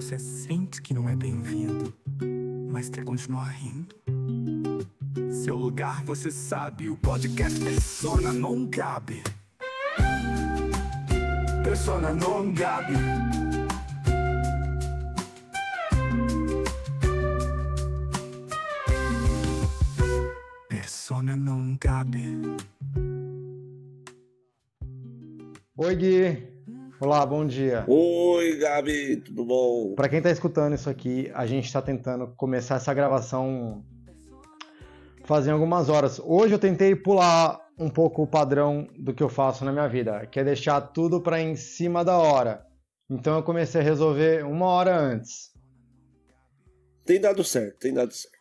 você sente que não é bem-vindo, mas quer continuar rindo. Seu lugar você sabe, o podcast Persona não cabe. Persona não cabe. Persona não cabe. Oi, Gui. Olá, bom dia. Oi, Gabi, tudo bom? Para quem está escutando isso aqui, a gente está tentando começar essa gravação fazendo algumas horas. Hoje eu tentei pular um pouco o padrão do que eu faço na minha vida, que é deixar tudo para em cima da hora. Então eu comecei a resolver uma hora antes. Tem dado certo, tem dado certo.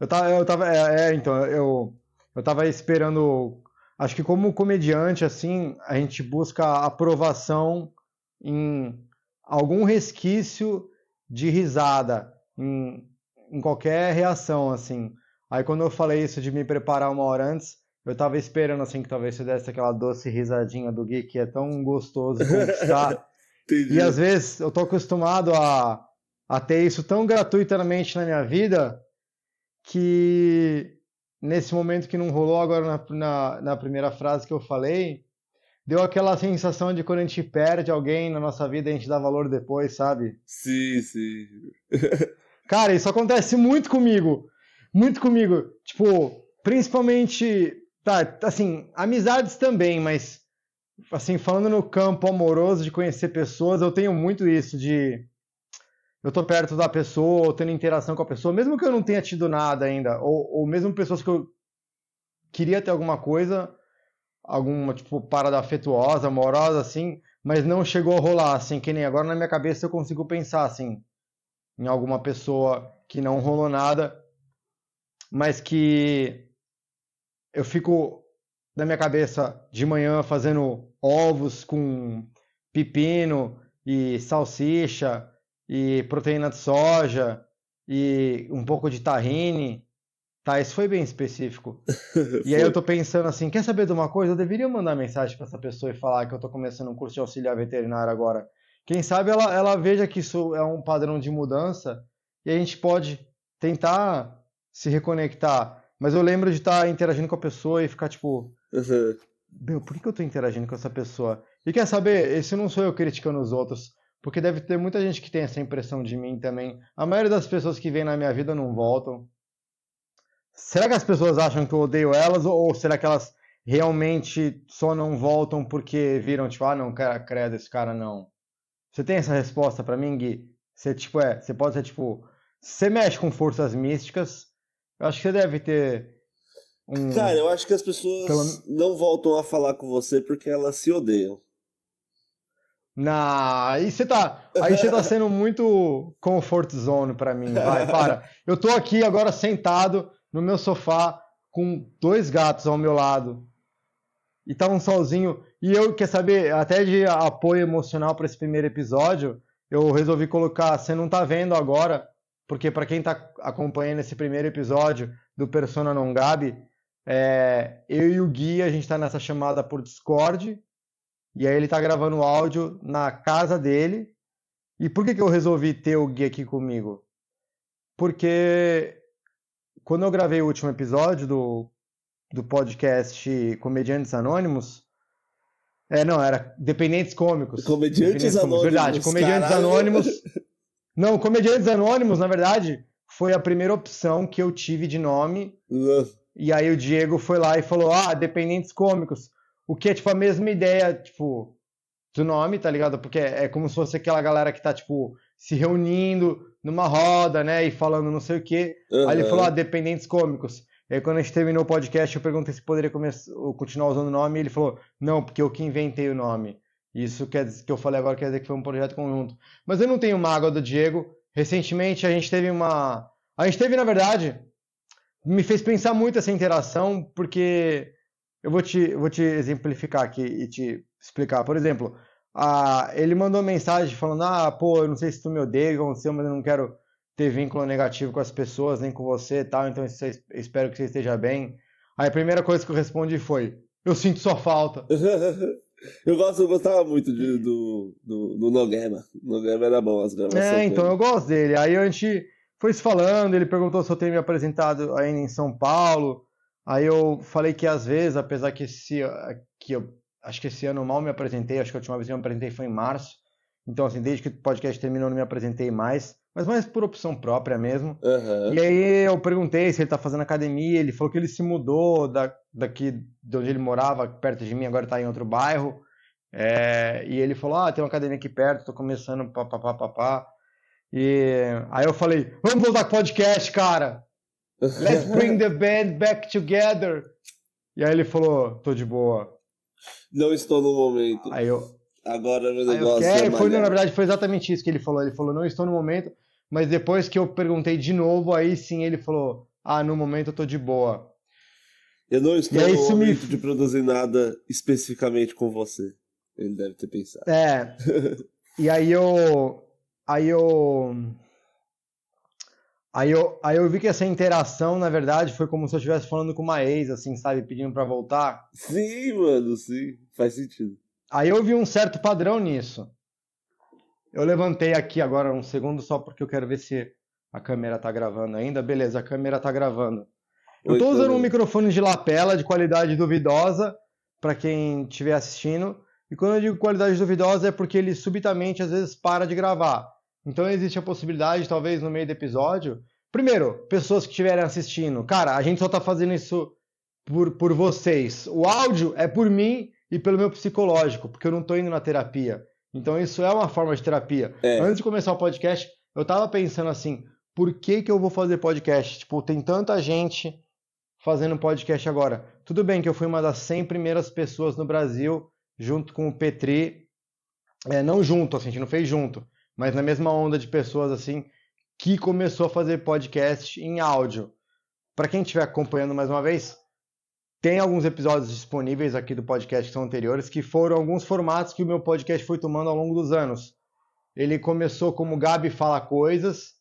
Eu tava, eu tava, é, é, então eu eu tava esperando acho que como comediante, assim, a gente busca aprovação em algum resquício de risada, em, em qualquer reação, assim. Aí quando eu falei isso de me preparar uma hora antes, eu tava esperando, assim, que talvez você desse aquela doce risadinha do Gui, que é tão gostoso e às vezes eu tô acostumado a, a ter isso tão gratuitamente na minha vida que nesse momento que não rolou agora na, na, na, primeira frase que eu falei, deu aquela sensação de quando a gente perde alguém na nossa vida, a gente dá valor depois, sabe? Sim, sim. Cara, isso acontece muito comigo. Muito comigo. Tipo, principalmente. Tá, assim, amizades também, mas. Assim, falando no campo amoroso de conhecer pessoas, eu tenho muito isso de eu tô perto da pessoa, ou tendo interação com a pessoa, mesmo que eu não tenha tido nada ainda, ou, ou mesmo pessoas que eu queria ter alguma coisa, alguma, tipo, parada afetuosa, amorosa, assim, mas não chegou a rolar, assim, que nem agora na minha cabeça eu consigo pensar, assim, em alguma pessoa que não rolou nada, mas que eu fico na minha cabeça de manhã fazendo ovos com pepino e salsicha e proteína de soja e um pouco de tahine. Tá, isso foi bem específico. e aí eu tô pensando assim, quer saber de uma coisa? Eu deveria mandar mensagem para essa pessoa e falar que eu tô começando um curso de auxiliar veterinário agora. Quem sabe ela, ela veja que isso é um padrão de mudança e a gente pode tentar se reconectar. Mas eu lembro de estar tá interagindo com a pessoa e ficar tipo, uhum. meu, por que eu tô interagindo com essa pessoa? E quer saber, esse não sou eu criticando os outros. Porque deve ter muita gente que tem essa impressão de mim também. A maioria das pessoas que vêm na minha vida não voltam. Será que as pessoas acham que eu odeio elas ou será que elas realmente só não voltam porque viram, tipo, ah, não, cara, credo, esse cara não. Você tem essa resposta para mim, Gui? Você, tipo, é, você pode ser, tipo, você mexe com forças místicas, eu acho que você deve ter um... Cara, eu acho que as pessoas Pelo... não voltam a falar com você porque elas se odeiam. Não, aí você tá, aí você tá sendo muito comfort zone para mim. Vai, para. Eu tô aqui agora sentado no meu sofá com dois gatos ao meu lado. E tá um solzinho. E eu, quer saber, até de apoio emocional para esse primeiro episódio, eu resolvi colocar. Você não tá vendo agora, porque para quem tá acompanhando esse primeiro episódio do Persona Non Gabi, é, eu e o Gui, a gente tá nessa chamada por Discord, e aí ele tá gravando o áudio na casa dele. E por que, que eu resolvi ter o Gui aqui comigo? Porque quando eu gravei o último episódio do, do podcast Comediantes Anônimos, é, não, era Dependentes Cômicos. Comediantes Dependentes Anônimos. Cômicos, verdade, Comediantes Anônimos. Não, Comediantes Anônimos, na verdade, foi a primeira opção que eu tive de nome. Uh. E aí o Diego foi lá e falou: Ah, Dependentes Cômicos. O que é, tipo, a mesma ideia, tipo, do nome, tá ligado? Porque é como se fosse aquela galera que tá, tipo, se reunindo numa roda, né? E falando não sei o quê. Uhum. Aí ele falou, ah, dependentes cômicos. E aí, quando a gente terminou o podcast, eu perguntei se poderia começar, continuar usando o nome. E ele falou, não, porque eu que inventei o nome. Isso quer dizer, que eu falei agora quer dizer que foi um projeto conjunto. Mas eu não tenho mágoa do Diego. Recentemente a gente teve uma. A gente teve, na verdade, me fez pensar muito essa interação, porque eu vou te, vou te exemplificar aqui e te explicar. Por exemplo, a, ele mandou mensagem falando: Ah, pô, eu não sei se tu me odeia, aconteceu, mas eu não quero ter vínculo negativo com as pessoas, nem com você tal, então espero que você esteja bem. Aí a primeira coisa que eu respondi foi: Eu sinto sua falta. eu, gosto, eu gostava muito de, do, do, do Noguema. era bom as gravações. É, então eu gosto dele. Aí a gente foi se falando, ele perguntou se eu tenho me apresentado ainda em São Paulo. Aí eu falei que às vezes, apesar que esse, que eu acho que esse ano mal me apresentei, acho que a última vez que eu me apresentei foi em março. Então, assim, desde que o podcast terminou, não me apresentei mais, mas mais por opção própria mesmo. Uhum. E aí eu perguntei se ele tá fazendo academia, ele falou que ele se mudou da, daqui de onde ele morava, perto de mim, agora tá em outro bairro. É, e ele falou: Ah, tem uma academia aqui perto, tô começando, papapá. E aí eu falei: Vamos voltar com o podcast, cara! Let's bring the band back together. E aí ele falou, tô de boa. Não estou no momento. Aí eu. Agora meu negócio. Eu quero, é, é foi, na verdade, foi exatamente isso que ele falou. Ele falou, não estou no momento. Mas depois que eu perguntei de novo, aí sim ele falou: Ah, no momento eu tô de boa. Eu não estou no momento me... de produzir nada especificamente com você. Ele deve ter pensado. É. e aí eu. Aí eu. Aí eu, aí eu vi que essa interação, na verdade, foi como se eu estivesse falando com uma ex, assim, sabe? Pedindo para voltar. Sim, mano, sim. Faz sentido. Aí eu vi um certo padrão nisso. Eu levantei aqui agora um segundo só porque eu quero ver se a câmera tá gravando ainda. Beleza, a câmera tá gravando. Eu tô usando um microfone de lapela de qualidade duvidosa para quem estiver assistindo. E quando eu digo qualidade duvidosa é porque ele subitamente às vezes para de gravar. Então existe a possibilidade, talvez no meio do episódio. Primeiro, pessoas que estiverem assistindo, cara, a gente só tá fazendo isso por, por vocês. O áudio é por mim e pelo meu psicológico, porque eu não tô indo na terapia. Então isso é uma forma de terapia. É. Antes de começar o podcast, eu tava pensando assim, por que que eu vou fazer podcast? Tipo, tem tanta gente fazendo podcast agora. Tudo bem que eu fui uma das 100 primeiras pessoas no Brasil, junto com o Petri. É, não junto, assim, a gente não fez junto mas na mesma onda de pessoas assim que começou a fazer podcast em áudio. Para quem estiver acompanhando mais uma vez, tem alguns episódios disponíveis aqui do podcast que são anteriores, que foram alguns formatos que o meu podcast foi tomando ao longo dos anos. Ele começou como Gabi Fala Coisas.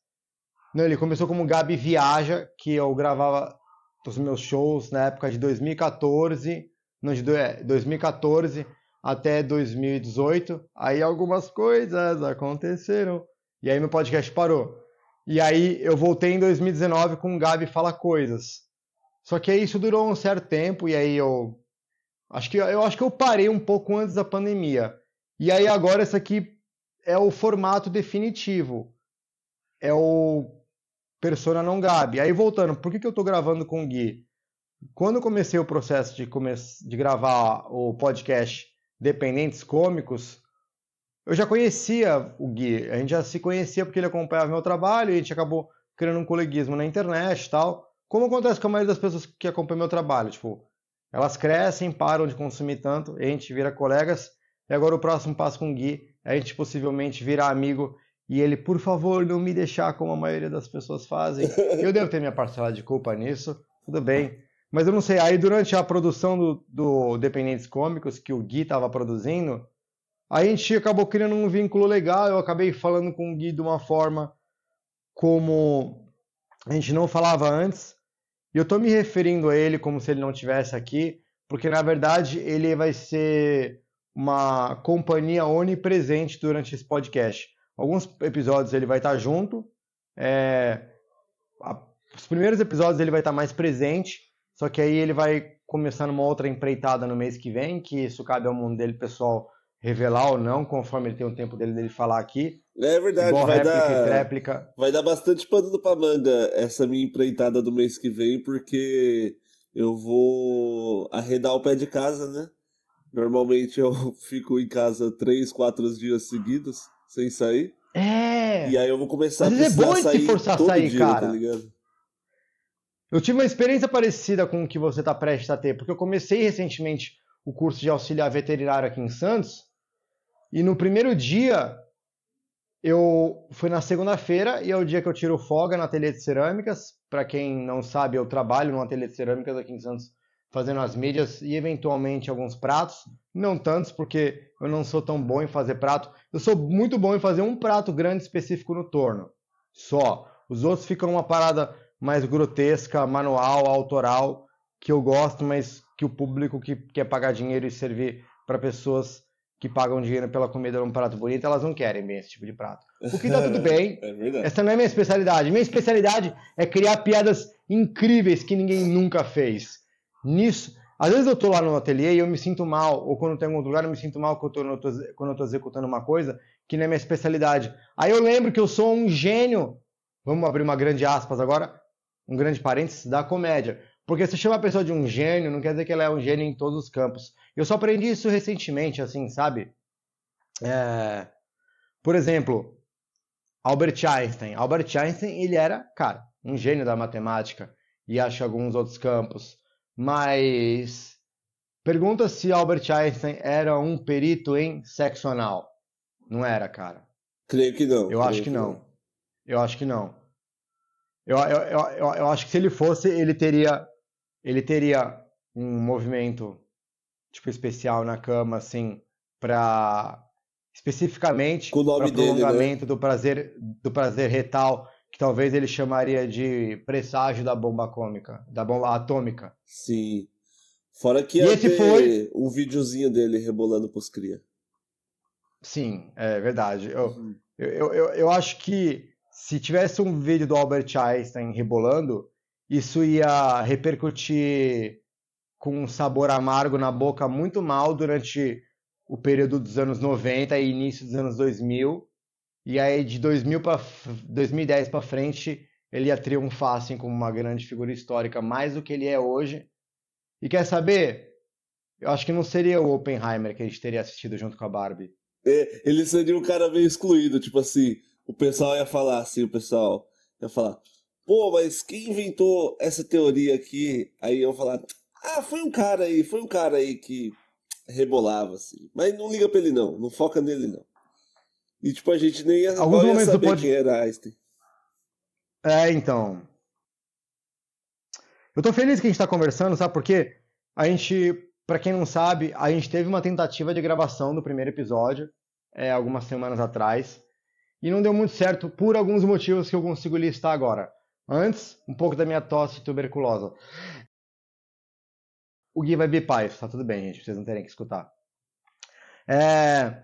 Não, ele começou como Gabi Viaja, que eu gravava os meus shows na época de 2014. Não, de 2014 até 2018. Aí algumas coisas aconteceram. E aí meu podcast parou. E aí eu voltei em 2019 com o Gabi Fala Coisas. Só que isso durou um certo tempo e aí eu acho que eu acho que eu parei um pouco antes da pandemia. E aí agora esse aqui é o formato definitivo. É o persona não Gabi. Aí voltando, por que, que eu tô gravando com o Gui? Quando eu comecei o processo de, come... de gravar o podcast dependentes cômicos, eu já conhecia o Gui, a gente já se conhecia porque ele acompanhava meu trabalho e a gente acabou criando um coleguismo na internet e tal. Como acontece com a maioria das pessoas que acompanham meu trabalho, tipo, elas crescem, param de consumir tanto, a gente vira colegas, e agora o próximo passo com o Gui é a gente possivelmente virar amigo e ele, por favor, não me deixar como a maioria das pessoas fazem. Eu devo ter minha parcela de culpa nisso, tudo bem. Mas eu não sei, aí durante a produção do, do Dependentes Cômicos, que o Gui estava produzindo, a gente acabou criando um vínculo legal. Eu acabei falando com o Gui de uma forma como a gente não falava antes. E eu estou me referindo a ele como se ele não tivesse aqui, porque na verdade ele vai ser uma companhia onipresente durante esse podcast. Alguns episódios ele vai estar tá junto, é... os primeiros episódios ele vai estar tá mais presente, só que aí ele vai começar numa outra empreitada no mês que vem, que isso cabe ao mundo dele pessoal revelar ou não, conforme ele tem o um tempo dele dele falar aqui. É verdade, vai dar réplica. vai dar bastante pano pra manga essa minha empreitada do mês que vem, porque eu vou arredar o pé de casa, né? Normalmente eu fico em casa três, quatro dias seguidos sem sair. É. E aí eu vou começar Mas a é precisar é bom sair forçar todo sair, dia, tá cara. tá ligado? Eu tive uma experiência parecida com o que você está prestes a ter, porque eu comecei recentemente o curso de auxiliar veterinário aqui em Santos, e no primeiro dia, eu fui na segunda-feira e é o dia que eu tiro folga no ateliê de cerâmicas. Para quem não sabe, eu trabalho no ateliê de cerâmicas aqui em Santos, fazendo as mídias e eventualmente alguns pratos. Não tantos, porque eu não sou tão bom em fazer prato. Eu sou muito bom em fazer um prato grande específico no torno, só. Os outros ficam uma parada mais grotesca, manual, autoral, que eu gosto, mas que o público que quer pagar dinheiro e servir para pessoas que pagam dinheiro pela comida num prato bonito, elas não querem bem esse tipo de prato. O que tá tudo bem. É essa não é minha especialidade. Minha especialidade é criar piadas incríveis que ninguém nunca fez. Nisso, às vezes eu tô lá no ateliê e eu me sinto mal, ou quando tem algum lugar eu me sinto mal eu tô, quando eu tô executando uma coisa que não é minha especialidade. Aí eu lembro que eu sou um gênio, vamos abrir uma grande aspas agora, um grande parênteses da comédia. Porque se chama a pessoa de um gênio, não quer dizer que ela é um gênio em todos os campos. Eu só aprendi isso recentemente, assim, sabe? É... Por exemplo, Albert Einstein. Albert Einstein, ele era, cara, um gênio da matemática e acho alguns outros campos. Mas pergunta se Albert Einstein era um perito em sexo anal. Não era, cara. Creio que não. Eu acho que, que não. não. Eu acho que não. Eu, eu, eu, eu acho que se ele fosse, ele teria, ele teria um movimento tipo especial na cama, assim, para especificamente para o prolongamento dele, né? do prazer do prazer retal que talvez ele chamaria de presságio da bomba cômica, da bomba atômica. Sim. Fora que e esse foi um videozinho dele rebolando pros cria. Sim, é verdade. Eu, uhum. eu, eu, eu, eu, acho que se tivesse um vídeo do Albert Einstein rebolando, isso ia repercutir com um sabor amargo na boca muito mal durante o período dos anos 90 e início dos anos 2000. E aí de 2000 pra, 2010 para frente, ele ia triunfar assim como uma grande figura histórica, mais do que ele é hoje. E quer saber? Eu acho que não seria o Oppenheimer que a gente teria assistido junto com a Barbie. É, ele seria um cara meio excluído, tipo assim, o pessoal ia falar assim, o pessoal ia falar, pô, mas quem inventou essa teoria aqui? Aí eu falar, ah, foi um cara aí, foi um cara aí que rebolava, assim. Mas não liga pra ele não, não foca nele não. E tipo, a gente nem ia, Alguns ia saber quem era Einstein. É, então. Eu tô feliz que a gente tá conversando, sabe por quê? A gente, para quem não sabe, a gente teve uma tentativa de gravação do primeiro episódio, é, algumas semanas atrás e não deu muito certo por alguns motivos que eu consigo listar agora. Antes, um pouco da minha tosse tuberculosa. O Gui vai bipar isso, tá tudo bem, gente, vocês não terem que escutar. É,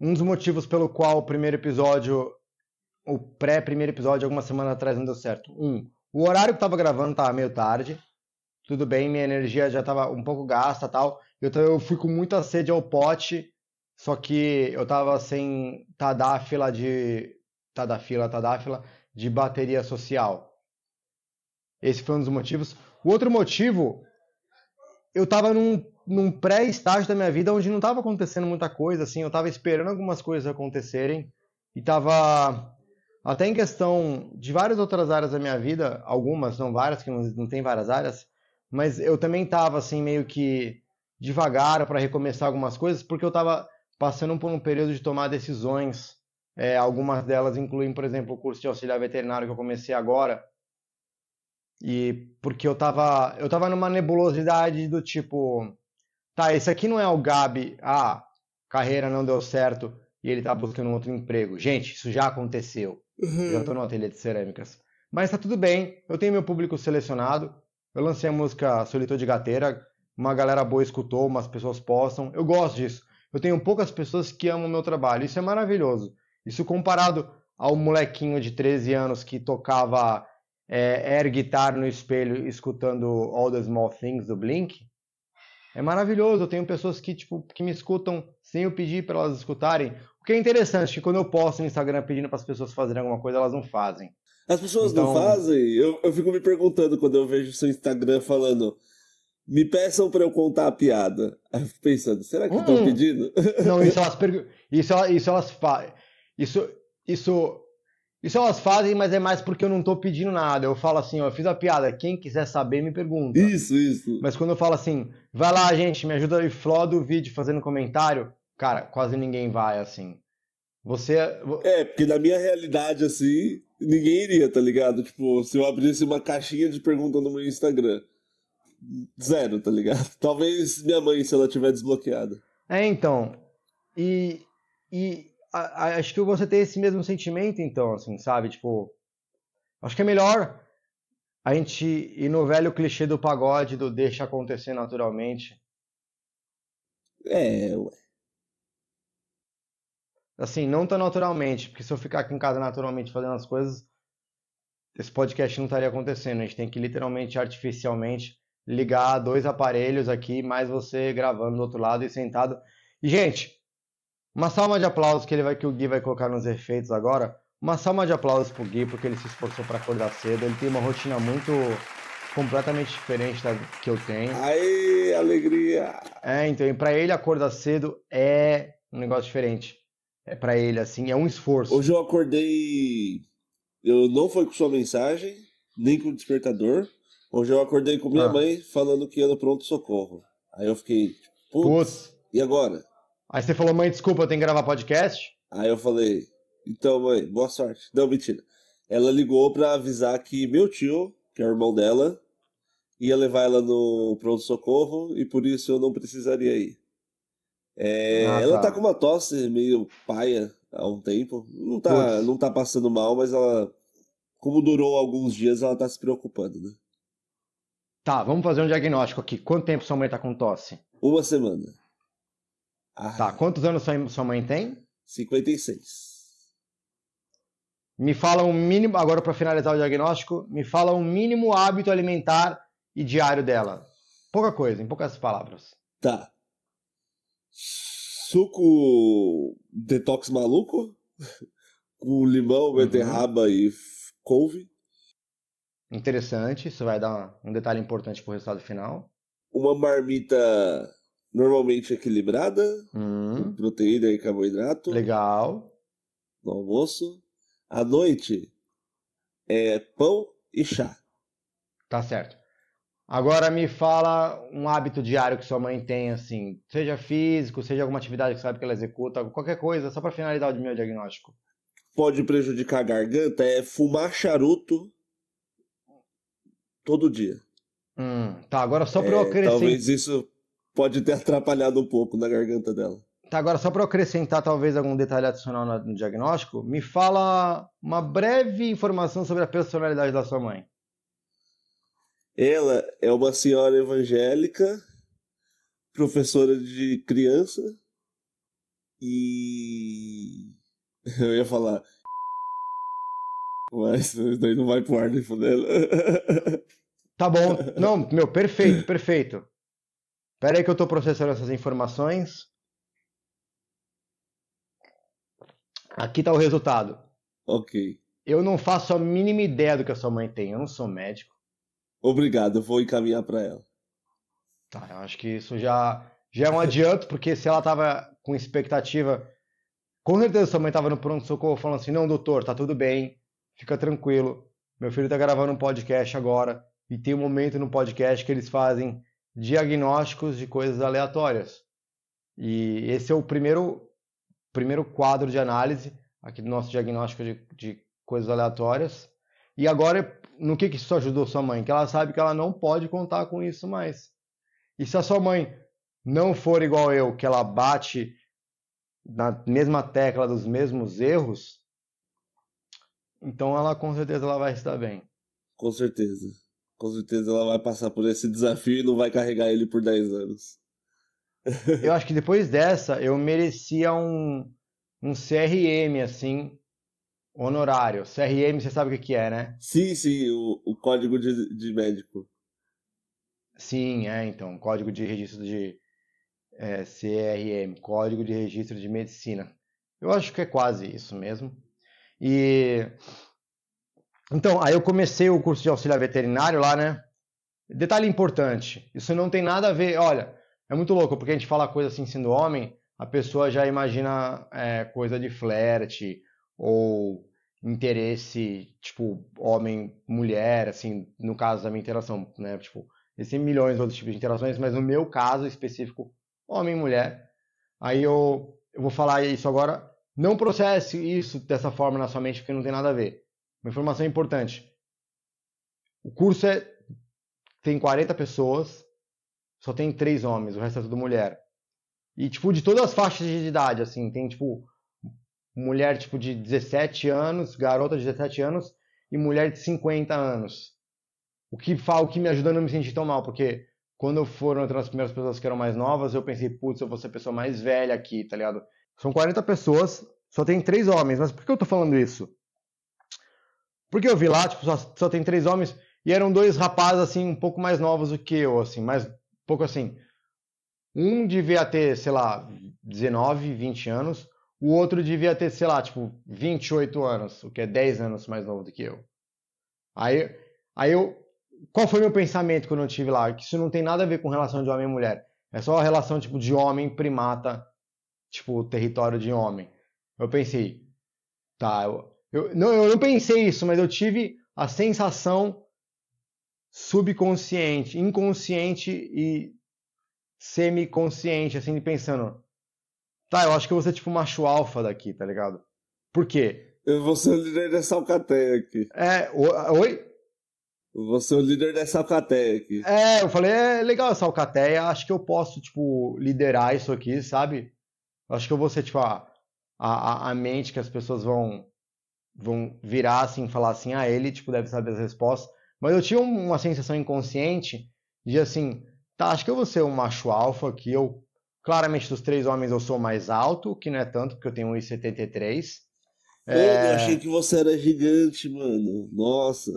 um dos motivos pelo qual o primeiro episódio, o pré-primeiro episódio, algumas semanas atrás, não deu certo. Um, o horário que tava gravando tava meio tarde, tudo bem, minha energia já tava um pouco gasta tal. Então eu fui com muita sede ao pote só que eu tava sem tadáfila de. Tadáfila, tadáfila, de bateria social. Esse foi um dos motivos. O outro motivo, eu tava num, num pré-estágio da minha vida onde não tava acontecendo muita coisa, assim, eu tava esperando algumas coisas acontecerem e tava até em questão de várias outras áreas da minha vida, algumas, não várias, que não, não tem várias áreas, mas eu também tava assim meio que devagar para recomeçar algumas coisas, porque eu tava passando por um período de tomar decisões. É, algumas delas incluem, por exemplo, o curso de auxiliar veterinário que eu comecei agora. E porque eu tava, eu tava numa nebulosidade do tipo, tá, esse aqui não é o Gabi, ah, carreira não deu certo e ele tá buscando outro emprego. Gente, isso já aconteceu. Uhum. Eu tô no ateliê de cerâmicas. Mas tá tudo bem, eu tenho meu público selecionado. Eu lancei a música Solitude Gateira, uma galera boa escutou, umas pessoas postam. Eu gosto disso. Eu tenho poucas pessoas que amam o meu trabalho. Isso é maravilhoso. Isso comparado ao molequinho de 13 anos que tocava é, air guitar no espelho escutando All the Small Things do Blink. É maravilhoso. Eu tenho pessoas que, tipo, que me escutam sem eu pedir para elas escutarem. O que é interessante, que quando eu posto no Instagram pedindo para as pessoas fazerem alguma coisa, elas não fazem. As pessoas então... não fazem? Eu, eu fico me perguntando quando eu vejo o seu Instagram falando me peçam para eu contar a piada. Aí eu pensando, será que estão hum. pedindo? Não, isso elas pergu... isso, isso elas fa... isso isso isso elas fazem, mas é mais porque eu não estou pedindo nada. Eu falo assim, ó, eu fiz a piada, quem quiser saber me pergunta. Isso, isso. Mas quando eu falo assim, vai lá, gente, me ajuda aí, floda o vídeo fazendo comentário, cara, quase ninguém vai assim. Você É, porque na minha realidade assim, ninguém iria, tá ligado? Tipo, se eu abrisse uma caixinha de perguntas no meu Instagram, zero, tá ligado? Talvez minha mãe, se ela tiver desbloqueada. É, então. E. E a, a, acho que você tem esse mesmo sentimento, então, assim, sabe? Tipo. Acho que é melhor a gente ir no velho clichê do pagode do deixa acontecer naturalmente. É, ué. Assim, não tão naturalmente, porque se eu ficar aqui em casa naturalmente fazendo as coisas, esse podcast não estaria acontecendo. A gente tem que literalmente, artificialmente, ligar dois aparelhos aqui, mais você gravando do outro lado e sentado. E, gente, uma salva de aplausos que, ele vai, que o Gui vai colocar nos efeitos agora. Uma salva de aplausos pro Gui, porque ele se esforçou para acordar cedo. Ele tem uma rotina muito completamente diferente da que eu tenho. Aí, alegria! É, então, e pra ele acordar cedo é um negócio diferente. É para ele, assim, é um esforço. Hoje eu acordei. Eu não foi com sua mensagem, nem com o despertador. Hoje eu acordei com minha ah. mãe falando que ia no pronto-socorro. Aí eu fiquei, putz, e agora? Aí você falou, mãe, desculpa, eu tenho que gravar podcast? Aí eu falei, então, mãe, boa sorte. Não, mentira. Ela ligou para avisar que meu tio, que é o irmão dela, ia levar ela no pronto-socorro e por isso eu não precisaria ir. É, ah, tá. ela tá com uma tosse meio paia há um tempo. Não tá, não tá passando mal, mas ela, como durou alguns dias, ela tá se preocupando, né? Tá, vamos fazer um diagnóstico aqui. Quanto tempo sua mãe tá com tosse? Uma semana. Ah. Tá, quantos anos sua mãe tem? 56. Me fala um mínimo, agora para finalizar o diagnóstico, me fala um mínimo hábito alimentar e diário dela. Pouca coisa, em poucas palavras. Tá. Suco detox maluco, com limão, uhum. beterraba uhum. e couve interessante, isso vai dar um detalhe importante para o resultado final. Uma marmita normalmente equilibrada, hum. proteína e carboidrato. Legal. No almoço. À noite é pão e chá. Tá certo. Agora me fala um hábito diário que sua mãe tem, assim, seja físico, seja alguma atividade que sabe que ela executa, qualquer coisa, só para finalizar o meu diagnóstico. Pode prejudicar a garganta é fumar charuto todo dia. Hum, tá, agora só para eu é, acrescentar. Talvez isso pode ter atrapalhado um pouco na garganta dela. Tá, agora só para eu acrescentar talvez algum detalhe adicional no diagnóstico, me fala uma breve informação sobre a personalidade da sua mãe. Ela é uma senhora evangélica, professora de criança e eu ia falar mas isso daí não vai pro ar nem fudendo. Tá bom. Não, meu, perfeito, perfeito. Pera aí que eu tô processando essas informações. Aqui tá o resultado. Ok. Eu não faço a mínima ideia do que a sua mãe tem. Eu não sou médico. Obrigado, eu vou encaminhar para ela. Tá, eu acho que isso já, já é um adianto, porque se ela tava com expectativa. Com certeza sua mãe tava no pronto-socorro falando assim: não, doutor, tá tudo bem fica tranquilo. Meu filho está gravando um podcast agora e tem um momento no podcast que eles fazem diagnósticos de coisas aleatórias. E esse é o primeiro, primeiro quadro de análise aqui do nosso diagnóstico de, de coisas aleatórias. E agora, no que, que isso ajudou sua mãe? Que ela sabe que ela não pode contar com isso mais. E se a sua mãe não for igual eu, que ela bate na mesma tecla dos mesmos erros, então ela com certeza ela vai se dar bem. Com certeza. Com certeza ela vai passar por esse desafio e não vai carregar ele por 10 anos. eu acho que depois dessa eu merecia um, um CRM, assim, honorário. CRM, você sabe o que, é, né? Sim, sim, o, o código de, de médico. Sim, é, então, código de registro de é, CRM, código de registro de medicina. Eu acho que é quase isso mesmo. E então, aí eu comecei o curso de auxiliar veterinário lá, né? Detalhe importante, isso não tem nada a ver, olha, é muito louco, porque a gente fala coisa assim sendo homem, a pessoa já imagina é, coisa de flerte ou interesse, tipo, homem-mulher, assim, no caso da minha interação, né? Tipo, existem milhões de outros tipos de interações, mas no meu caso específico, homem-mulher. Aí eu, eu vou falar isso agora. Não processe isso dessa forma na sua mente, porque não tem nada a ver. Uma informação importante. O curso é, tem 40 pessoas, só tem três homens, o resto é tudo mulher. E, tipo, de todas as faixas de idade, assim, tem, tipo, mulher, tipo, de 17 anos, garota de 17 anos e mulher de 50 anos. O que, o que me ajuda a não me sentir tão mal, porque quando eu for entre as primeiras pessoas que eram mais novas, eu pensei, putz, eu vou ser a pessoa mais velha aqui, tá ligado? São 40 pessoas, só tem três homens. Mas por que eu tô falando isso? Porque eu vi lá, tipo, só, só tem três homens e eram dois rapazes, assim, um pouco mais novos do que eu, assim, mais, pouco assim. Um devia ter, sei lá, 19, 20 anos, o outro devia ter, sei lá, tipo, 28 anos, o que é 10 anos mais novo do que eu. Aí, aí eu. Qual foi meu pensamento quando eu estive lá? Que isso não tem nada a ver com relação de homem e mulher. É só a relação tipo de homem primata tipo, território de homem. Eu pensei, tá, eu, eu, não, eu não pensei isso, mas eu tive a sensação subconsciente, inconsciente e semiconsciente, assim, pensando, tá, eu acho que eu vou ser tipo macho alfa daqui, tá ligado? Por quê? Eu vou ser o líder dessa alcateia aqui. É, o, oi? Eu vou ser o líder dessa alcateia aqui. É, eu falei, é legal essa alcateia, acho que eu posso, tipo, liderar isso aqui, sabe? Acho que eu vou ser, tipo, a, a, a mente que as pessoas vão, vão virar, assim, falar assim, ah, ele, tipo, deve saber as respostas. Mas eu tinha uma sensação inconsciente de, assim, tá, acho que eu vou ser um macho alfa, que eu, claramente, dos três homens, eu sou mais alto, que não é tanto, porque eu tenho 1,73. É... Eu achei que você era gigante, mano. Nossa.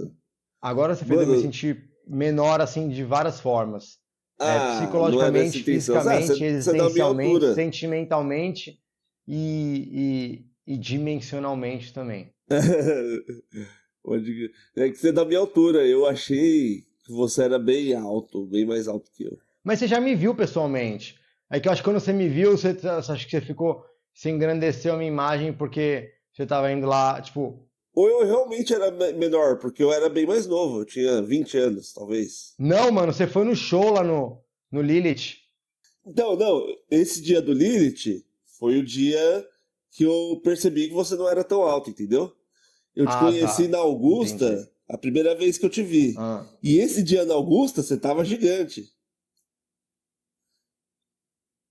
Agora você fez mano... eu me sentir menor, assim, de várias formas. É, ah, é Psicologicamente, é fisicamente, ah, existencialmente, sentimentalmente e, e, e dimensionalmente também. é que você é da minha altura. Eu achei que você era bem alto, bem mais alto que eu. Mas você já me viu pessoalmente. É que eu acho que quando você me viu, você acho que você ficou. Você engrandeceu a minha imagem porque você estava indo lá, tipo, ou eu realmente era menor, porque eu era bem mais novo, eu tinha 20 anos, talvez. Não, mano, você foi no show lá no, no Lilith. Não, não, esse dia do Lilith foi o dia que eu percebi que você não era tão alto, entendeu? Eu te ah, conheci tá. na Augusta Entendi. a primeira vez que eu te vi. Ah. E esse dia na Augusta você tava gigante.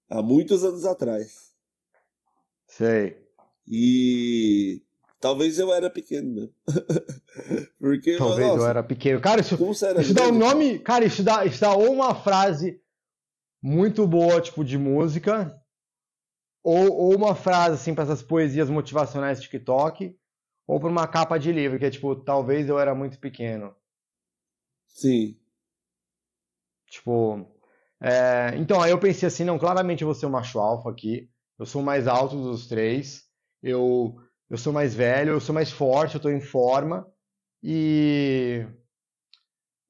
Há muitos anos atrás. Sei. E Talvez eu era pequeno, né? Porque, Talvez nossa, eu era pequeno. Cara, isso, isso dá um nome. Cara, isso dá, isso dá ou uma frase muito boa, tipo, de música, ou, ou uma frase, assim, para essas poesias motivacionais de TikTok, ou para uma capa de livro, que é tipo, talvez eu era muito pequeno. Sim. Tipo. É... Então, aí eu pensei assim, não, claramente eu vou ser o macho alfa aqui. Eu sou o mais alto dos três. Eu eu sou mais velho, eu sou mais forte, eu estou em forma e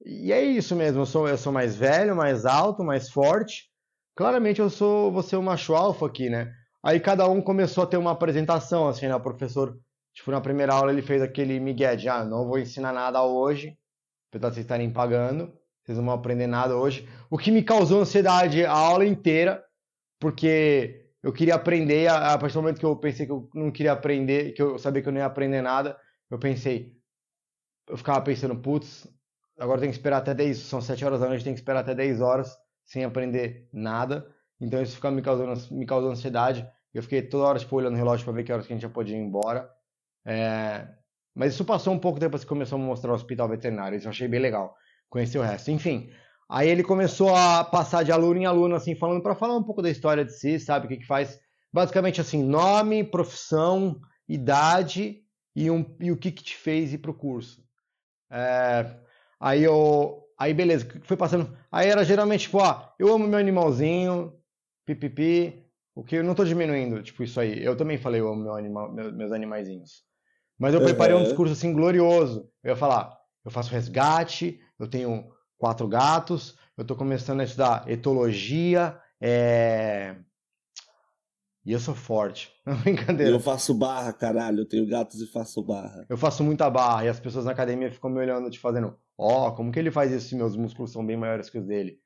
e é isso mesmo, eu sou, eu sou mais velho, mais alto, mais forte. Claramente eu sou, vou ser é o macho alfa aqui, né? Aí cada um começou a ter uma apresentação, assim, né? O professor, tipo, na primeira aula ele fez aquele migué de, ah, não vou ensinar nada hoje, apesar de vocês estarem pagando, vocês não vão aprender nada hoje. O que me causou ansiedade a aula inteira, porque eu queria aprender, a, a partir do momento que eu pensei que eu não queria aprender, que eu sabia que eu não ia aprender nada, eu pensei, eu ficava pensando, putz, agora tem que esperar até 10, são 7 horas da noite, tem que esperar até 10 horas sem aprender nada. Então isso ficava me causando, me causando ansiedade. Eu fiquei toda hora tipo, olhando o relógio para ver que horas que a gente já podia ir embora. É... Mas isso passou um pouco depois que começou a mostrar o hospital veterinário. Isso eu achei bem legal. Conhecer o resto. Enfim, Aí ele começou a passar de aluno em aluno, assim, falando para falar um pouco da história de si, sabe? O que, que faz. Basicamente, assim, nome, profissão, idade e, um, e o que, que te fez ir pro curso. É, aí eu. Aí beleza, foi passando. Aí era geralmente tipo, ó, eu amo meu animalzinho, pipipi, o que eu não tô diminuindo, tipo, isso aí. Eu também falei, eu amo meu animal, meus animaizinhos. Mas eu preparei uhum. um discurso assim glorioso. Eu ia falar, eu faço resgate, eu tenho Quatro Gatos. Eu estou começando a estudar etologia. É... E eu sou forte. Não, é brincadeira. Eu faço barra, caralho. Eu tenho gatos e faço barra. Eu faço muita barra. E as pessoas na academia ficam me olhando, te tipo, fazendo. Ó, oh, como que ele faz isso se meus músculos são bem maiores que os dele?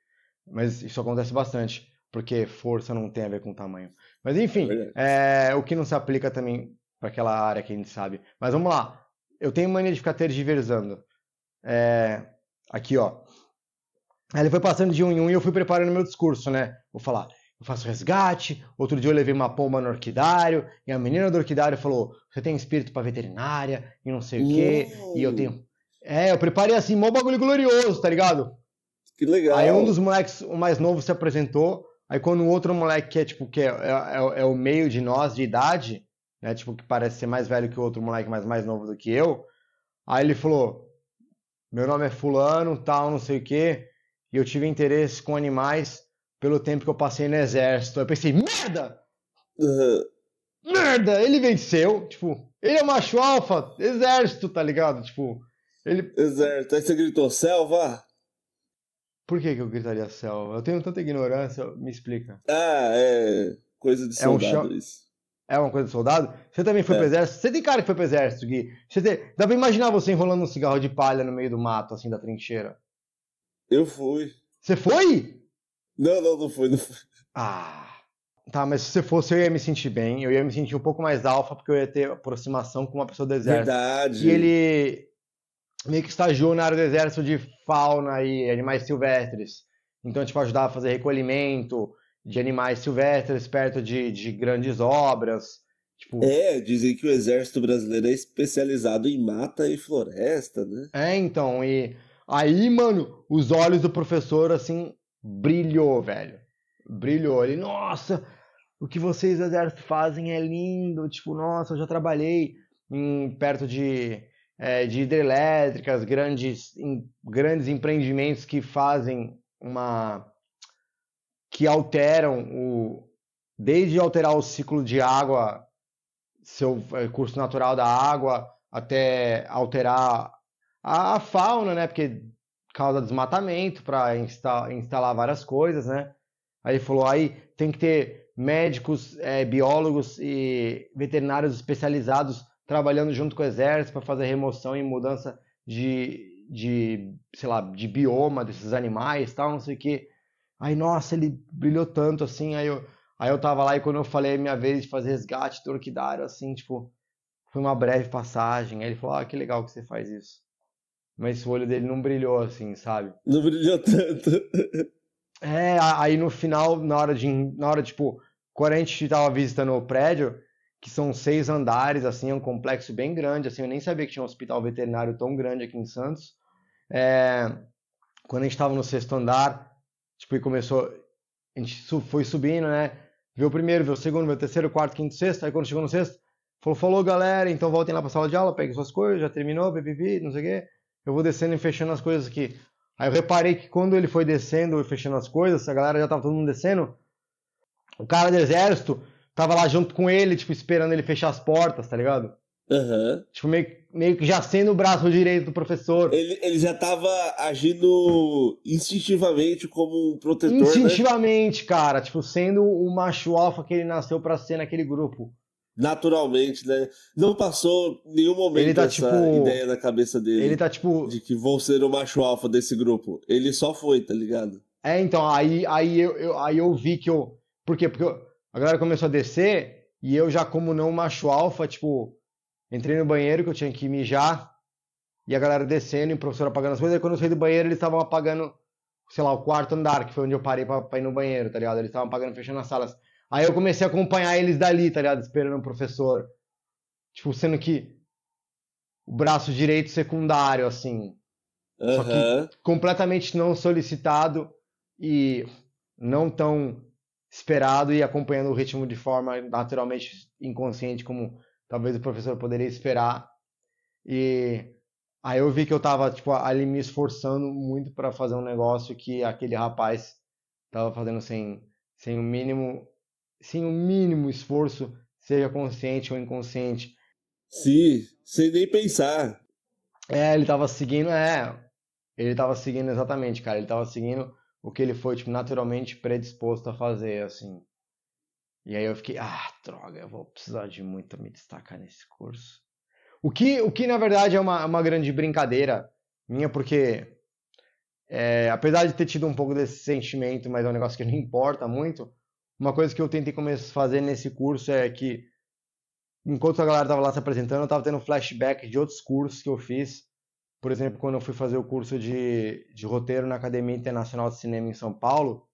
Mas isso acontece bastante. Porque força não tem a ver com tamanho. Mas enfim, é é... o que não se aplica também para aquela área que a gente sabe. Mas vamos lá. Eu tenho mania de ficar tergiversando. É, aqui, ó. Aí ele foi passando de um em um e eu fui preparando meu discurso, né? Vou falar, eu faço resgate, outro dia eu levei uma pomba no orquidário, e a menina do orquidário falou, você tem espírito para veterinária, e não sei o quê, e eu tenho... É, eu preparei assim, mó bagulho glorioso, tá ligado? Que legal. Aí um dos moleques, o mais novo, se apresentou, aí quando o outro moleque que é, tipo, que é, é, é, é o meio de nós, de idade, né, tipo, que parece ser mais velho que o outro moleque, mas mais novo do que eu, aí ele falou, meu nome é fulano, tal, não sei o quê, e eu tive interesse com animais pelo tempo que eu passei no exército. Eu pensei, merda! Uhum. Merda! Ele venceu. Tipo, ele é macho alfa, exército, tá ligado? Tipo, ele. Exército. Aí você gritou, selva? Por que, que eu gritaria selva? Eu tenho tanta ignorância, me explica. Ah, é. Coisa de soldado é um isso. É uma coisa de soldado? Você também foi é. pro exército? Você tem cara que foi pro exército, Gui. Você tem... Dá pra imaginar você enrolando um cigarro de palha no meio do mato, assim, da trincheira. Eu fui. Você foi? Não, não, não fui, não fui. Ah. Tá, mas se você fosse, eu ia me sentir bem. Eu ia me sentir um pouco mais alfa, porque eu ia ter aproximação com uma pessoa do exército. Verdade. E ele meio que estagiou na área do exército de fauna e animais silvestres. Então, tipo, ajudava a fazer recolhimento de animais silvestres perto de, de grandes obras. Tipo... É, dizem que o exército brasileiro é especializado em mata e floresta, né? É, então, e Aí, mano, os olhos do professor, assim, brilhou, velho. Brilhou. Ele, nossa, o que vocês do exército fazem é lindo. Tipo, nossa, eu já trabalhei em, perto de, é, de hidrelétricas, grandes, em, grandes empreendimentos que fazem uma. que alteram o. desde alterar o ciclo de água, seu é, curso natural da água, até alterar a, fauna, né? Porque causa desmatamento para insta, instalar várias coisas, né? Aí ele falou, aí tem que ter médicos, é, biólogos e veterinários especializados trabalhando junto com o exército para fazer remoção e mudança de, de, sei lá, de bioma desses animais, tal, não sei o que. Aí, nossa, ele brilhou tanto assim, aí eu, aí eu tava lá e quando eu falei a minha vez de fazer resgate do orquidário, assim, tipo, foi uma breve passagem. Aí ele falou, ah, que legal que você faz isso mas o olho dele não brilhou, assim, sabe? Não brilhou tanto. É, aí no final, na hora de. Na hora, tipo, quando a gente tava visitando o prédio, que são seis andares, assim, é um complexo bem grande, assim, eu nem sabia que tinha um hospital veterinário tão grande aqui em Santos. É, quando a gente tava no sexto andar, tipo, e começou. A gente foi subindo, né? Viu o primeiro, viu o segundo, viu o terceiro, quarto, quinto, sexto. Aí quando chegou no sexto, falou, falou, galera, então voltem lá pra sala de aula, peguem suas coisas, já terminou, bebê, não sei o quê eu vou descendo e fechando as coisas aqui. Aí eu reparei que quando ele foi descendo e fechando as coisas, a galera já tava todo mundo descendo. O cara do exército tava lá junto com ele, tipo, esperando ele fechar as portas, tá ligado? Uhum. Tipo, meio, meio que já sendo o braço direito do professor. Ele, ele já tava agindo instintivamente como um protetor. Né? Instintivamente, né? cara. Tipo, sendo o macho alfa que ele nasceu pra ser naquele grupo naturalmente, né? Não passou nenhum momento tá, essa tipo, ideia na cabeça dele. Ele tá tipo. De que vou ser o macho alfa desse grupo. Ele só foi, tá ligado? É, então, aí, aí, eu, eu aí eu vi que eu. Por quê? Porque eu, a galera começou a descer e eu já, como não macho alfa, tipo, entrei no banheiro que eu tinha que mijar e a galera descendo e o professor apagando as coisas. Aí quando eu saí do banheiro, eles estavam apagando, sei lá, o quarto andar, que foi onde eu parei pra, pra ir no banheiro, tá ligado? Eles estavam apagando, fechando as salas. Aí eu comecei a acompanhar eles dali, tá ligado? Esperando o professor. Tipo, sendo que o braço direito secundário, assim. Uhum. Só que completamente não solicitado e não tão esperado e acompanhando o ritmo de forma naturalmente inconsciente, como talvez o professor poderia esperar. E aí eu vi que eu tava, tipo, ali me esforçando muito para fazer um negócio que aquele rapaz tava fazendo sem, sem o mínimo sem o mínimo esforço, seja consciente ou inconsciente. Sim, sem nem pensar. É, ele tava seguindo, é. Ele tava seguindo exatamente, cara. Ele tava seguindo o que ele foi, tipo, naturalmente predisposto a fazer, assim. E aí eu fiquei, ah, droga, eu vou precisar de muito me destacar nesse curso. O que, o que na verdade é uma, é uma grande brincadeira minha, porque é, apesar de ter tido um pouco desse sentimento, mas é um negócio que não importa muito, uma coisa que eu tentei começar a fazer nesse curso é que, enquanto a galera estava lá se apresentando, eu estava tendo flashback de outros cursos que eu fiz. Por exemplo, quando eu fui fazer o curso de, de roteiro na Academia Internacional de Cinema em São Paulo,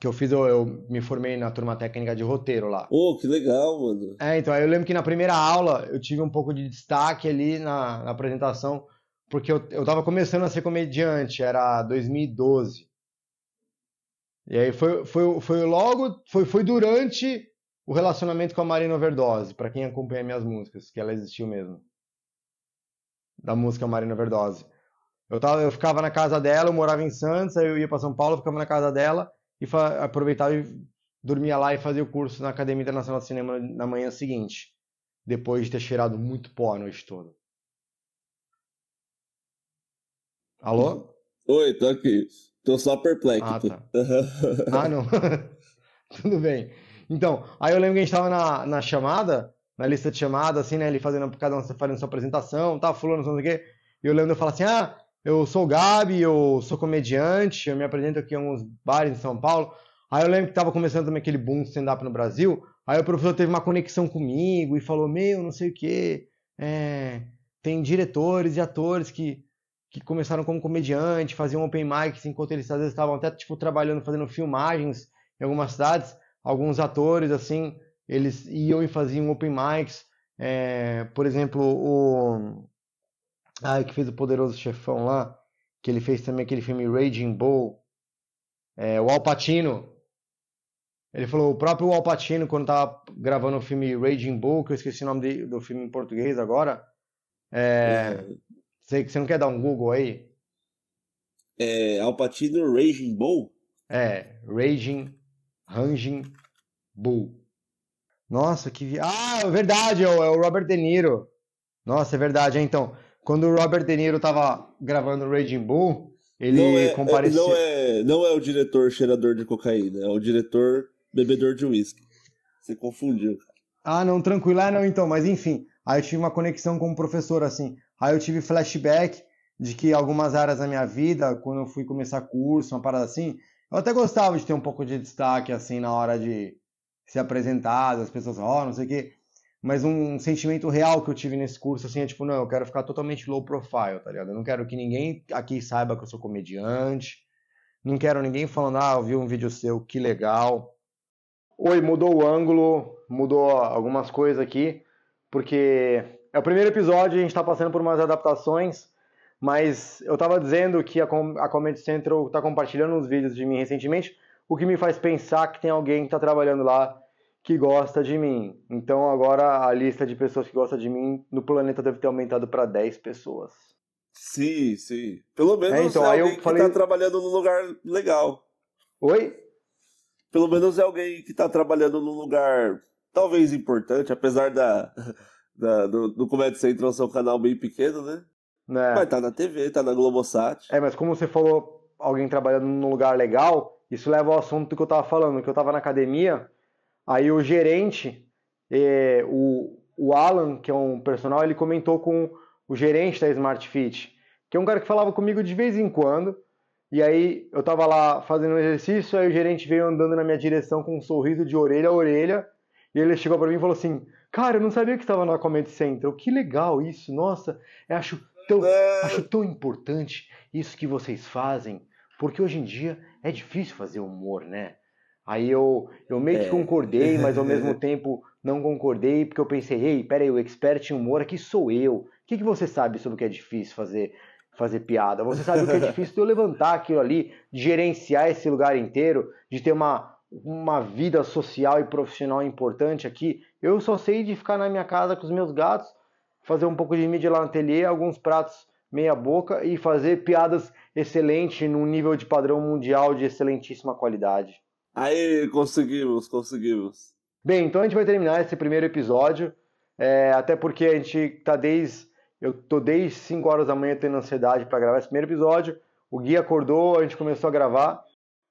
que eu fiz, eu, eu, me formei na turma técnica de roteiro lá. Oh, que legal, mano. É, então, aí eu lembro que na primeira aula eu tive um pouco de destaque ali na, na apresentação, porque eu, eu tava começando a ser comediante, era 2012. E aí foi, foi, foi logo, foi, foi durante o relacionamento com a Marina Overdose, para quem acompanha minhas músicas, que ela existiu mesmo. Da música Marina Overdose. Eu, tava, eu ficava na casa dela, eu morava em Santos, aí eu ia para São Paulo, ficava na casa dela e aproveitava e dormia lá e fazia o curso na Academia Internacional de Cinema na manhã seguinte, depois de ter cheirado muito pó a noite toda. Alô? Oi, tô aqui. Tô só perplexo. Ah, tá. ah não. Tudo bem. Então, aí eu lembro que a gente tava na, na chamada, na lista de chamada, assim, né? Ele fazendo, cada um fazendo sua apresentação, tá, fulano, não sei o quê. E eu lembro de eu falar assim, ah, eu sou o Gabi, eu sou comediante, eu me apresento aqui em alguns bares em São Paulo. Aí eu lembro que tava começando também aquele boom stand-up no Brasil, aí o professor teve uma conexão comigo e falou, meu, não sei o quê, é... tem diretores e atores que que começaram como comediante, faziam open mics, enquanto eles às vezes estavam até tipo trabalhando, fazendo filmagens em algumas cidades. Alguns atores assim, eles iam e faziam open mics. É, por exemplo, o ah, que fez o poderoso chefão lá, que ele fez também aquele filme Raging Bull, é, o Pacino, Ele falou, o próprio Pacino quando tava gravando o filme Raging Bull, que eu esqueci o nome de, do filme em português agora, é, você que você não quer dar um Google aí? É, Alpatino Raging Bull? É, Raging, Ranging Bull. Nossa, que. Ah, é verdade, é, é o Robert De Niro. Nossa, é verdade. Então, quando o Robert De Niro tava gravando Raging Bull, ele não é, É, não, é, não é o diretor cheirador de cocaína, é o diretor bebedor de uísque. Você confundiu, Ah, não, tranquilo. Ah, não, então, mas enfim. Aí eu tive uma conexão com o um professor, assim. Aí eu tive flashback de que algumas áreas da minha vida, quando eu fui começar curso, uma parada assim, eu até gostava de ter um pouco de destaque, assim, na hora de se apresentar, as pessoas, ó, oh, não sei o quê. Mas um sentimento real que eu tive nesse curso, assim, é tipo, não, eu quero ficar totalmente low profile, tá ligado? Eu não quero que ninguém aqui saiba que eu sou comediante. Não quero ninguém falando, ah, eu vi um vídeo seu, que legal. Oi, mudou o ângulo, mudou algumas coisas aqui, porque é o primeiro episódio, a gente está passando por umas adaptações, mas eu estava dizendo que a, Com a Comedy Central está compartilhando uns vídeos de mim recentemente, o que me faz pensar que tem alguém que está trabalhando lá que gosta de mim. Então agora a lista de pessoas que gostam de mim no planeta deve ter aumentado para 10 pessoas. Sim, sim. Pelo menos é, é então, é alguém eu tá falei... que está trabalhando num lugar legal. Oi? Pelo menos é alguém que tá trabalhando num lugar talvez importante, apesar da, da, do, do Comédia Central ser um canal bem pequeno, né? É. Mas tá na TV, tá na Globosat. É, mas como você falou, alguém trabalhando num lugar legal, isso leva ao assunto do que eu tava falando, que eu tava na academia, aí o gerente, eh, o, o Alan, que é um personal, ele comentou com o gerente da Smart Fit, que é um cara que falava comigo de vez em quando, e aí eu tava lá fazendo um exercício, aí o gerente veio andando na minha direção com um sorriso de orelha a orelha, e ele chegou para mim e falou assim: Cara, eu não sabia que estava na Comedy Central. Que legal isso, nossa. Eu acho tão, é. acho tão importante isso que vocês fazem, porque hoje em dia é difícil fazer humor, né? Aí eu, eu meio que é. concordei, mas ao mesmo tempo não concordei, porque eu pensei, ei, peraí, o expert em humor aqui sou eu. O que, que você sabe sobre o que é difícil fazer fazer piada? Você sabe o que é difícil de eu levantar aquilo ali, de gerenciar esse lugar inteiro, de ter uma uma vida social e profissional importante aqui. Eu só sei de ficar na minha casa com os meus gatos, fazer um pouco de mídia lá no ateliê, alguns pratos meia boca e fazer piadas excelentes num nível de padrão mundial de excelentíssima qualidade. Aí conseguimos, conseguimos. Bem, então a gente vai terminar esse primeiro episódio, é, até porque a gente tá desde eu tô desde 5 horas da manhã tendo ansiedade para gravar esse primeiro episódio. O Gui acordou, a gente começou a gravar,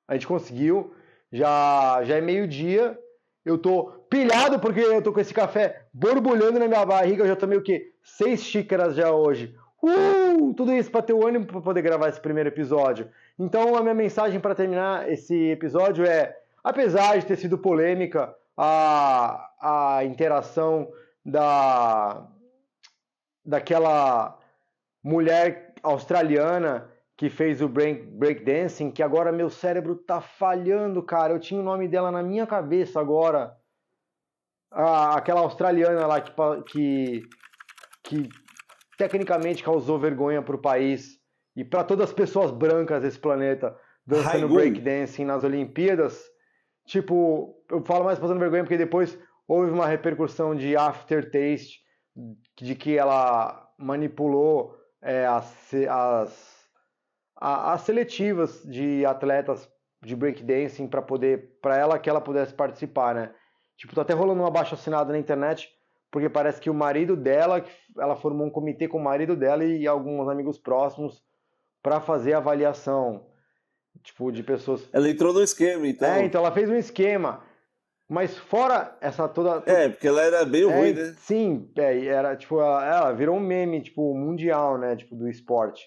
a gente conseguiu já, já é meio-dia, eu tô pilhado porque eu tô com esse café borbulhando na minha barriga, eu já tomei o quê? Seis xícaras já hoje. Uh, tudo isso para ter o ânimo para poder gravar esse primeiro episódio. Então a minha mensagem para terminar esse episódio é, apesar de ter sido polêmica a, a interação da daquela mulher australiana que fez o break, breakdancing, que agora meu cérebro tá falhando, cara. Eu tinha o nome dela na minha cabeça agora. Ah, aquela australiana lá que, que, que tecnicamente causou vergonha pro país e para todas as pessoas brancas desse planeta dançando breakdancing nas Olimpíadas. Tipo, eu falo mais passando vergonha porque depois houve uma repercussão de aftertaste, de que ela manipulou é, as, as as seletivas de atletas de breakdancing para poder para ela que ela pudesse participar, né? Tipo, tá até rolando uma baixa assinada na internet, porque parece que o marido dela, ela formou um comitê com o marido dela e alguns amigos próximos para fazer avaliação, tipo, de pessoas. Ela entrou no esquema, então. É, então ela fez um esquema. Mas fora essa toda. É, porque ela era bem é, ruim, né? Sim, é, era tipo, ela, ela virou um meme, tipo, mundial, né? Tipo, do esporte.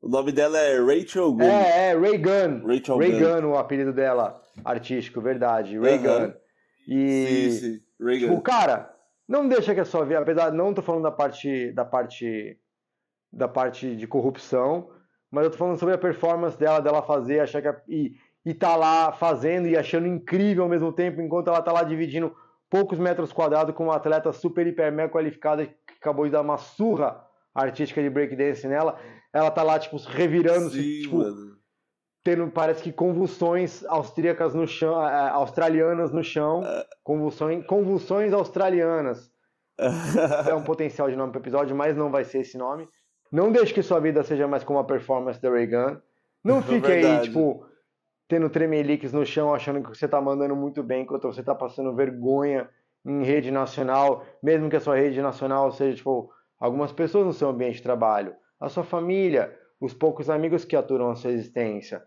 O nome dela é Rachel Gunn. É, é, Ray Gunn. Rachel Ray Gunn. Gunn, o apelido dela, artístico, verdade. Ray uhum. Gunn. E, sim, sim. Ray tipo, Gunn. cara, não deixa que é só ver, apesar, não tô falando da parte, da parte, da parte de corrupção, mas eu tô falando sobre a performance dela, dela fazer, achar que, a, e, e tá lá fazendo e achando incrível ao mesmo tempo, enquanto ela tá lá dividindo poucos metros quadrados com uma atleta super, hiper, mega qualificada que acabou de dar uma surra artística de breakdance nela. Uhum ela tá lá, tipo, revirando-se, tipo, tendo, parece que convulsões austríacas no chão, australianas no chão, ah. convulsões, convulsões australianas. é um potencial de nome pro episódio, mas não vai ser esse nome. Não deixe que sua vida seja mais como a performance da Reagan. Não fique aí, tipo, tendo tremeliques no chão, achando que você tá mandando muito bem, enquanto você tá passando vergonha em rede nacional, mesmo que a sua rede nacional seja, tipo, algumas pessoas no seu ambiente de trabalho a sua família, os poucos amigos que aturam a sua existência.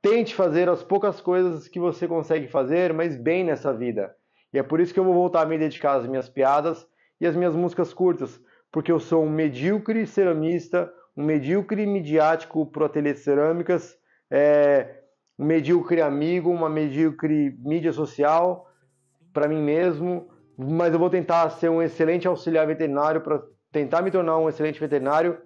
Tente fazer as poucas coisas que você consegue fazer, mas bem nessa vida. E é por isso que eu vou voltar a me dedicar às minhas piadas e às minhas músicas curtas, porque eu sou um medíocre ceramista, um medíocre midiático pro ateliê de cerâmicas, é, um medíocre amigo, uma medíocre mídia social para mim mesmo, mas eu vou tentar ser um excelente auxiliar veterinário para tentar me tornar um excelente veterinário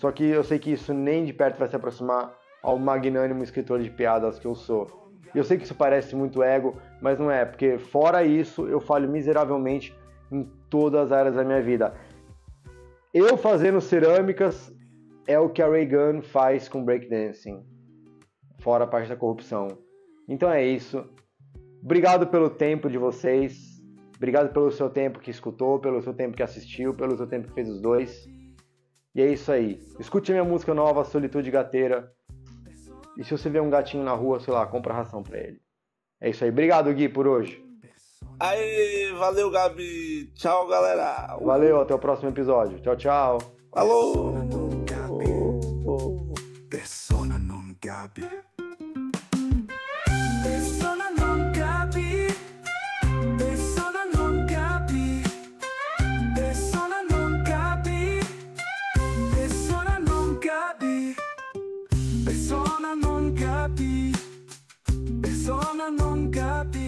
só que eu sei que isso nem de perto vai se aproximar ao magnânimo escritor de piadas que eu sou. Eu sei que isso parece muito ego, mas não é, porque fora isso eu falho miseravelmente em todas as áreas da minha vida. Eu fazendo cerâmicas é o que a Reagan faz com breakdancing, fora a parte da corrupção. Então é isso. Obrigado pelo tempo de vocês. Obrigado pelo seu tempo que escutou, pelo seu tempo que assistiu, pelo seu tempo que fez os dois. E é isso aí. Escute minha música nova, Solitude Gateira. E se você vê um gatinho na rua, sei lá, compra ração pra ele. É isso aí. Obrigado, Gui, por hoje. Aí, valeu, Gabi. Tchau, galera. Valeu, até o próximo episódio. Tchau, tchau. Falou! Persona non Gabi. Persona non Gabi. ng nong gabi